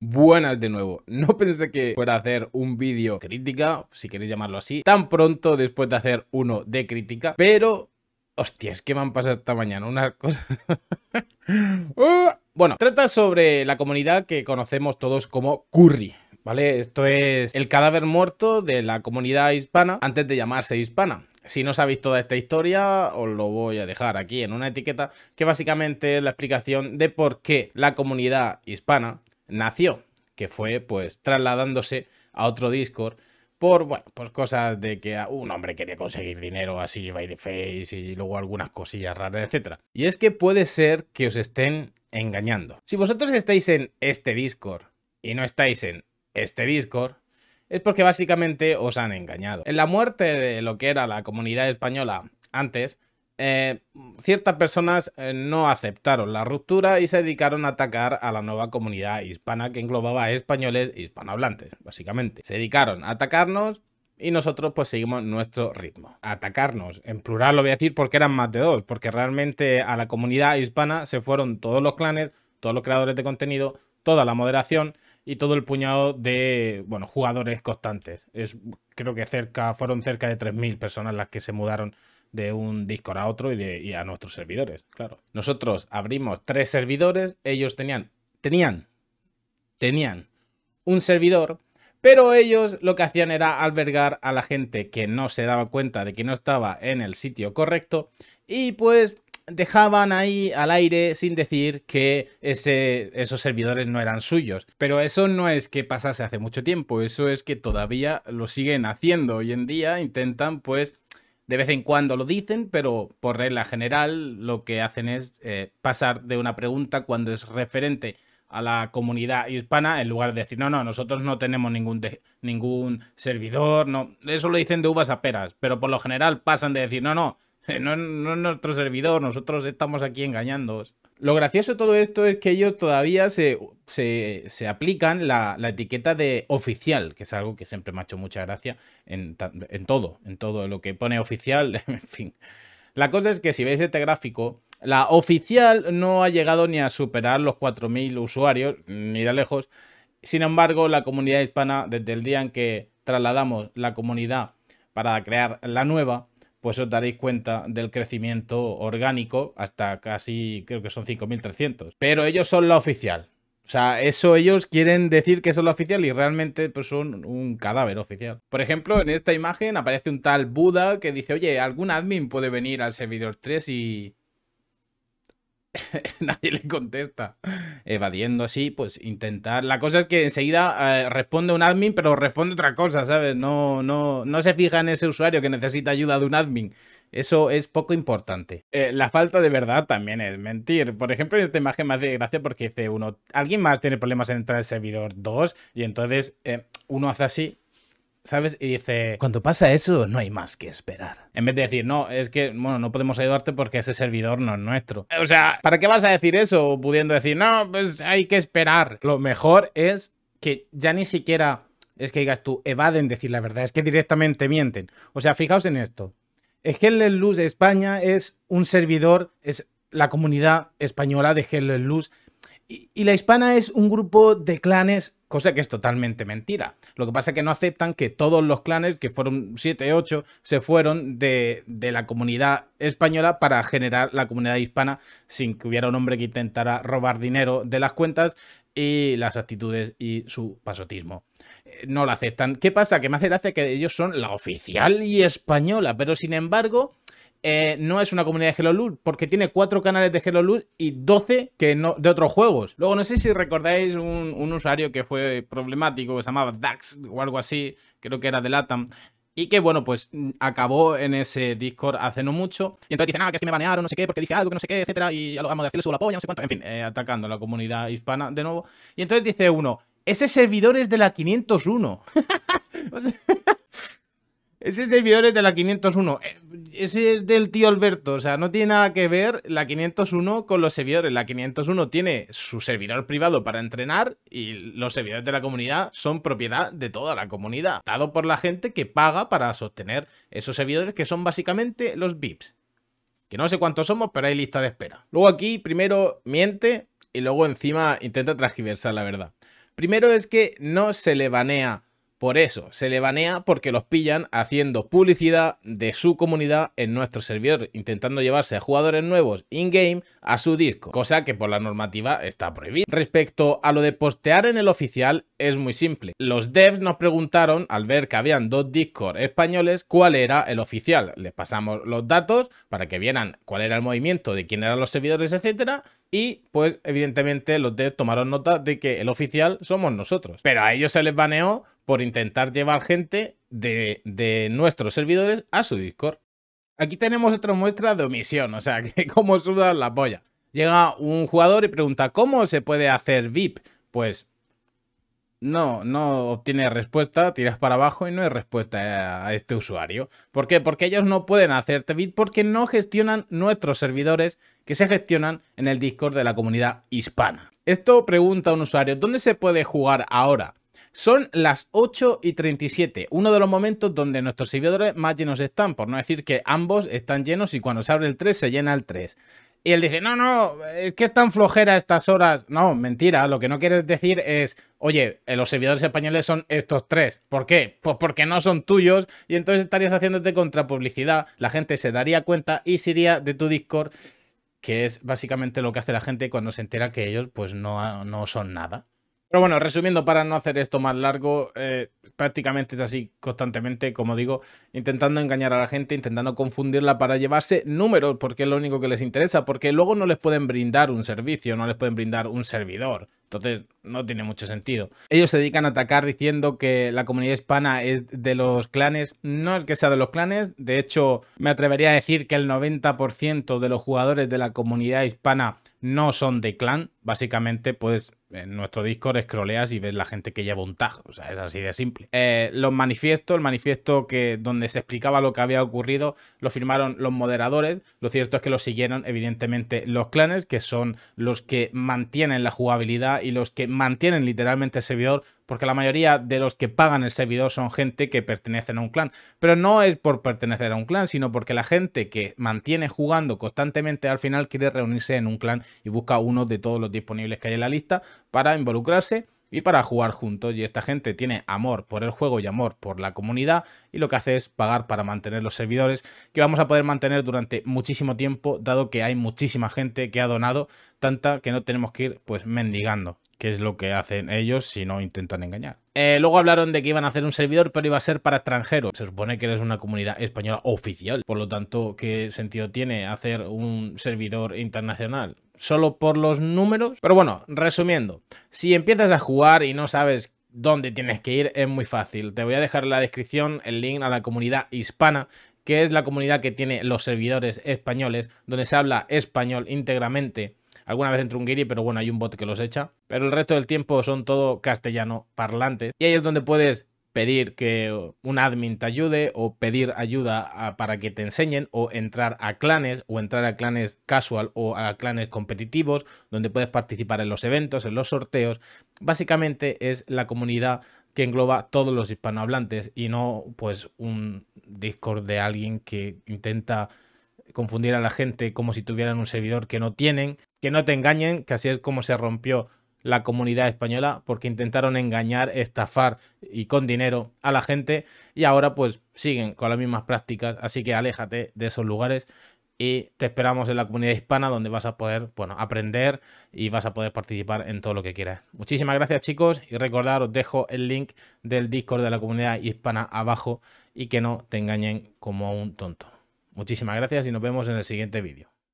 Buenas de nuevo, no pensé que fuera a hacer un vídeo crítica, si queréis llamarlo así, tan pronto después de hacer uno de crítica, pero... Hostia, es que me han pasado esta mañana una cosa... ¡Oh! bueno, trata sobre la comunidad que conocemos todos como Curry. ¿Vale? Esto es el cadáver muerto de la comunidad hispana antes de llamarse hispana. Si no sabéis toda esta historia, os lo voy a dejar aquí en una etiqueta que básicamente es la explicación de por qué la comunidad hispana nació, que fue pues trasladándose a otro Discord por, bueno, pues cosas de que un hombre quería conseguir dinero así by the face y luego algunas cosillas raras, etc. Y es que puede ser que os estén engañando. Si vosotros estáis en este Discord y no estáis en este Discord, es porque básicamente os han engañado. En la muerte de lo que era la comunidad española antes, eh, ciertas personas eh, no aceptaron la ruptura y se dedicaron a atacar a la nueva comunidad hispana que englobaba a españoles hispanohablantes, básicamente. Se dedicaron a atacarnos y nosotros pues seguimos nuestro ritmo. Atacarnos, en plural lo voy a decir porque eran más de dos, porque realmente a la comunidad hispana se fueron todos los clanes, todos los creadores de contenido, toda la moderación y todo el puñado de bueno, jugadores constantes. Es, creo que cerca, fueron cerca de 3.000 personas las que se mudaron de un Discord a otro y, de, a nuestros servidores, claro. Nosotros abrimos tres servidores, ellos tenían, tenían, tenían un servidor, pero ellos lo que hacían era albergar a la gente que no se daba cuenta de que no estaba en el sitio correcto y pues dejaban ahí al aire sin decir que ese, esos servidores no eran suyos. Pero eso no es que pasase hace mucho tiempo, eso es que todavía lo siguen haciendo hoy en día, intentan pues de vez en cuando lo dicen, pero por regla general lo que hacen es eh, pasar de una pregunta cuando es referente a la comunidad hispana en lugar de decir, no, no, nosotros no tenemos ningún, ningún servidor, no. Eso lo dicen de uvas a peras, pero por lo general pasan de decir, no, no, no, no es nuestro servidor, nosotros estamos aquí engañándonos. Lo gracioso de todo esto es que ellos todavía se, aplican la, etiqueta de oficial, que es algo que siempre me ha hecho mucha gracia en, en todo, en todo lo que pone oficial, en fin. La cosa es que si veis este gráfico, la oficial no ha llegado ni a superar los 4.000 usuarios, ni de lejos. Sin embargo, la comunidad hispana, desde el día en que trasladamos la comunidad para crear la nueva, pues os daréis cuenta del crecimiento orgánico hasta casi, creo que son 5.300. Pero ellos son la oficial. O sea, eso ellos quieren decir que son la oficial y realmente pues, son un cadáver oficial. Por ejemplo, en esta imagen aparece un tal Buda que dice, oye, algún admin puede venir al servidor 3 y, nadie le contesta. Evadiendo así, pues intentar. La cosa es que enseguida eh, responde un admin, pero responde otra cosa, ¿sabes? No, no, no se fija en ese usuario que necesita ayuda de un admin. Eso es poco importante. Eh, la falta de verdad también es mentir. Por ejemplo, en esta imagen me hace gracia porque dice uno, alguien más tiene problemas en entrar al servidor 2 y entonces eh, uno hace así ¿sabes? Y dice, cuando pasa eso, no hay más que esperar. En vez de decir, no, es que, bueno, no podemos ayudarte porque ese servidor no es nuestro. O sea, ¿para qué vas a decir eso? Pudiendo decir, no, pues hay que esperar. Lo mejor es que ya ni siquiera es que digas tú, evaden decir la verdad, es que directamente mienten. O sea, fijaos en esto. el Luz España es un servidor, es la comunidad española de Hell Luz. Y, y la hispana es un grupo de clanes Cosa que es totalmente mentira. Lo que pasa es que no aceptan que todos los clanes, que fueron 7, 8, se fueron de, de, la comunidad española para generar la comunidad hispana sin que hubiera un hombre que intentara robar dinero de las cuentas y las actitudes y su pasotismo. Eh, no lo aceptan. ¿Qué pasa? Que me hace gracia que ellos son la oficial y española, pero sin embargo eh, no es una comunidad de Hello Loot, porque tiene cuatro canales de Hello Loot y 12 que no, de otros juegos. Luego, no sé si recordáis un, usuario que fue problemático, que se llamaba Dax o algo así, creo que era de Latam, y que, bueno, pues acabó en ese Discord hace no mucho. Y entonces dice, nada, que es que me banearon, no sé qué, porque dije algo que no sé qué, etcétera. Y a los de la polla, no sé cuánto. En fin, eh, atacando a la comunidad hispana de nuevo. Y entonces dice uno, ese servidor es de la 501. Ese es de la 501. Eh, ese es del tío Alberto. O sea, no tiene nada que ver la 501 con los servidores. La 501 tiene su servidor privado para entrenar y los servidores de la comunidad son propiedad de toda la comunidad, dado por la gente que paga para sostener esos servidores que son básicamente los VIPs. Que no sé cuántos somos, pero hay lista de espera. Luego aquí primero miente y luego encima intenta transgiversar la verdad. Primero es que no se le banea por eso se le banea porque los pillan haciendo publicidad de su comunidad en nuestro servidor, intentando llevarse a jugadores nuevos in-game a su disco, cosa que por la normativa está prohibida. Respecto a lo de postear en el oficial, es muy simple. Los devs nos preguntaron, al ver que habían dos Discord españoles, cuál era el oficial. Les pasamos los datos para que vieran cuál era el movimiento, de quién eran los servidores, etcétera, y pues evidentemente los devs tomaron nota de que el oficial somos nosotros. Pero a ellos se les baneó por intentar llevar gente de, nuestros servidores a su Discord. Aquí tenemos otra muestra de omisión, o sea, que como sudan la polla. Llega un jugador y pregunta, ¿cómo se puede hacer VIP? Pues no, no obtiene respuesta, tiras para abajo y no hay respuesta a este usuario. ¿Por qué? Porque ellos no pueden hacerte VIP, porque no gestionan nuestros servidores que se gestionan en el Discord de la comunidad hispana. Esto pregunta un usuario, ¿dónde se puede jugar ahora? Son las 8 y 37, uno de los momentos donde nuestros servidores más llenos están, por no decir que ambos están llenos y cuando se abre el 3 se llena el 3. Y él dice, no, no, es que es tan flojera estas horas. No, mentira, lo que no quieres decir es, oye, eh, los servidores españoles son estos tres. ¿Por qué? Pues porque no son tuyos y entonces estarías haciéndote contra publicidad. La gente se daría cuenta y se iría de tu Discord, que es básicamente lo que hace la gente cuando se entera que ellos pues no, no son nada. Pero bueno, resumiendo para no hacer esto más largo, eh, prácticamente es así constantemente, como digo, intentando engañar a la gente, intentando confundirla para llevarse números, porque es lo único que les interesa, porque luego no les pueden brindar un servicio, no les pueden brindar un servidor. Entonces, no tiene mucho sentido. Ellos se dedican a atacar diciendo que la comunidad hispana es de los clanes. No es que sea de los clanes, de hecho, me atrevería a decir que el 90% de los jugadores de la comunidad hispana no son de clan. Básicamente, puedes en nuestro Discord scrolleas y ves la gente que lleva un tag. O sea, es así de simple. Eh, los manifiestos, el manifiesto que donde se explicaba lo que había ocurrido, lo firmaron los moderadores. Lo cierto es que lo siguieron, evidentemente, los clanes, que son los que mantienen la jugabilidad y los que mantienen literalmente el servidor porque la mayoría de los que pagan el servidor son gente que pertenece a un clan. Pero no es por pertenecer a un clan, sino porque la gente que mantiene jugando constantemente al final quiere reunirse en un clan y busca uno de todos los disponibles que hay en la lista para involucrarse y para jugar juntos y esta gente tiene amor por el juego y amor por la comunidad y lo que hace es pagar para mantener los servidores que vamos a poder mantener durante muchísimo tiempo dado que hay muchísima gente que ha donado tanta que no tenemos que ir pues mendigando que es lo que hacen ellos si no intentan engañar. Eh, luego hablaron de que iban a hacer un servidor, pero iba a ser para extranjeros. Se supone que eres una comunidad española oficial, por lo tanto, ¿qué sentido tiene hacer un servidor internacional? solo por los números. Pero bueno, resumiendo, si empiezas a jugar y no sabes dónde tienes que ir, es muy fácil. Te voy a dejar en la descripción el link a la comunidad hispana que es la comunidad que tiene los servidores españoles, donde se habla español íntegramente. Alguna vez entre un guiri, pero bueno, hay un bot que los echa. Pero el resto del tiempo son todo castellano parlantes. Y ahí es donde puedes pedir que un admin te ayude o pedir ayuda para que te enseñen o entrar a clanes o entrar a clanes casual o a clanes competitivos donde puedes participar en los eventos, en los sorteos. Básicamente es la comunidad que engloba todos los hispanohablantes y no pues un Discord de alguien que intenta confundir a la gente como si tuvieran un servidor que no tienen, que no te engañen, que así es como se rompió la comunidad española porque intentaron engañar, estafar y con dinero a la gente y ahora pues siguen con las mismas prácticas, así que aléjate de esos lugares y te esperamos en la comunidad hispana donde vas a poder bueno, aprender y vas a poder participar en todo lo que quieras. Muchísimas gracias chicos y recordar os dejo el link del Discord de la comunidad hispana abajo y que no te engañen como a un tonto. Muchísimas gracias y nos vemos en el siguiente vídeo.